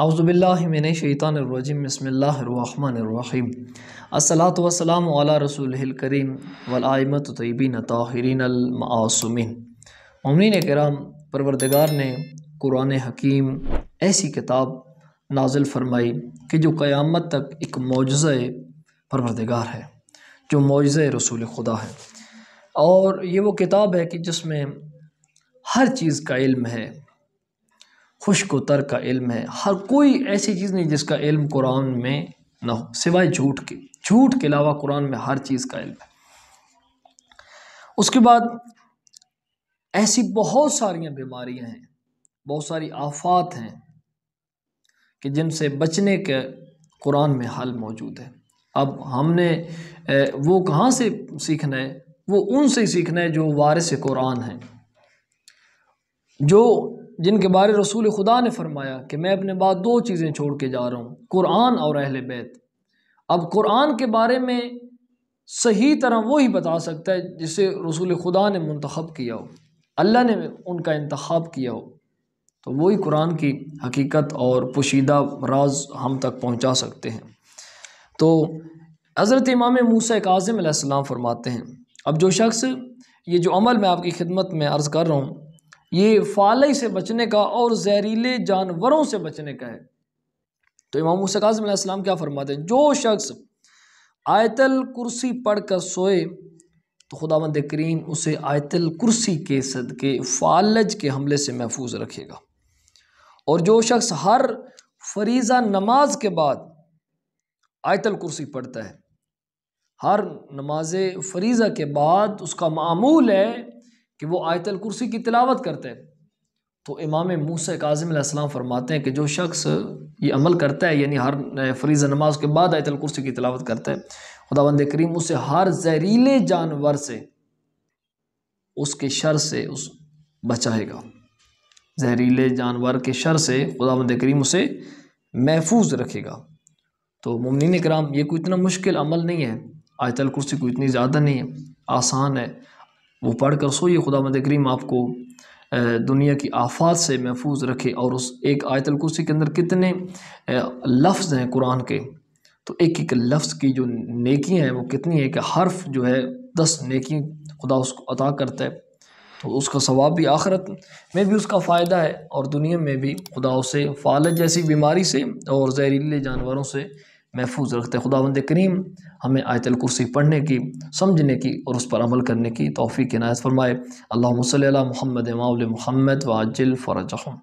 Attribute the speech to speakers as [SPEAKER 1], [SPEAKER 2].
[SPEAKER 1] अउज़बिल्लिमिनशैतानरजीम बसमीम असलात वसलाम रसूल करीम वलामत तयबिन ताहरीनमासमिन ममिन कराम परवरदगार ने कुरान हकीम ऐसी किताब नाजिल फरमाई कि जो क़यामत तक एक मौज़ परवरदगार है जो मौज़ रसूल खुदा है और ये वो किताब है कि जिसमें हर चीज़ का इल्म है खुश्क तर का इल्म है हर कोई ऐसी चीज़ नहीं जिसका इल्म कुरान में ना हो सिवाय झूठ के झूठ के अलावा कुरान में हर चीज़ का इल्म है उसके बाद ऐसी बहुत सारियाँ बीमारियां हैं बहुत सारी आफात हैं कि जिनसे बचने के कुरान में हल मौजूद है अब हमने वो कहाँ से सीखना है वो उनसे सीखना है जो वारिस कुरान हैं जो जिनके बारे रसूल खुदा ने फरमाया कि मैं अपने बाद दो चीज़ें छोड़ के जा रहा हूँ कुरान और अहल बैत अब कुरान के बारे में सही तरह वो ही बता सकता है जिसे रसूल खुदा ने मंतखब किया हो अल्लाह ने उनका इंतखब किया हो तो वही कुरान की हकीकत और पोशीदा राज हम तक पहुँचा सकते हैं तो हज़रत इमाम मूसा काजम फरमाते हैं अब जो शख्स ये जो अमल मैं आपकी खिदमत में अर्ज़ कर रहा हूँ ये फालई से बचने का और जहरीले जानवरों से बचने का है तो इमाम मुसकाजम क्या फरमाते हैं जो शख्स आयतल कुर्सी पढ़ कर सोए तो खुदावंद करीम उसे आयतल कुर्सी के सदके फालज के हमले से महफूज रखेगा और जो शख्स हर फरीज़ा नमाज के बाद आयतल कुर्सी पढ़ता है हर नमाज फरीज़ा के बाद उसका मामूल है कि वो आयतल कुर्सी की तिलावत करते हैं तो इमाम मूसा काजम फरमाते हैं कि जो शख्स ये अमल करता है यानी हर फरीज नमाज के बाद आयतल कुर्सी की तिलावत करता है खुदा बंद करीम उसे हर जहरीले जानवर से उसके शर से उस बचाएगा जहरीले जानवर के शर से खुदा बंद करीम उसे महफूज रखेगा तो ममिन कराम ये कोई इतना मुश्किल अमल नहीं है आयतल कुर्सी कोई इतनी ज़्यादा नहीं है आसान है वो पढ़ कर सोइए खुदा मद करीम आपको दुनिया की आफात से महफूज रखे और उस एक आयतल कुर्सी के अंदर कितने लफ्ज़ हैं कुरान के तो एक एक लफ्ज़ की जो नेकियाँ हैं वो कितनी है कि हर्फ जो है दस नेकी खुदा उसको अता करता है तो उसका सवाब भी आखरत में भी उसका फ़ायदा है और दुनिया में भी खुदा उसे फालत जैसी बीमारी से और जहरीले जानवरों से महफूज रखते खुदा बंद करीम हमें आयतल कुर्सी पढ़ने की समझने की और उस पर अमल करने की तोफ़ी के नायत फरमाए अल्लाह मसल महमद माउल महमद वाजिल फ़रजहम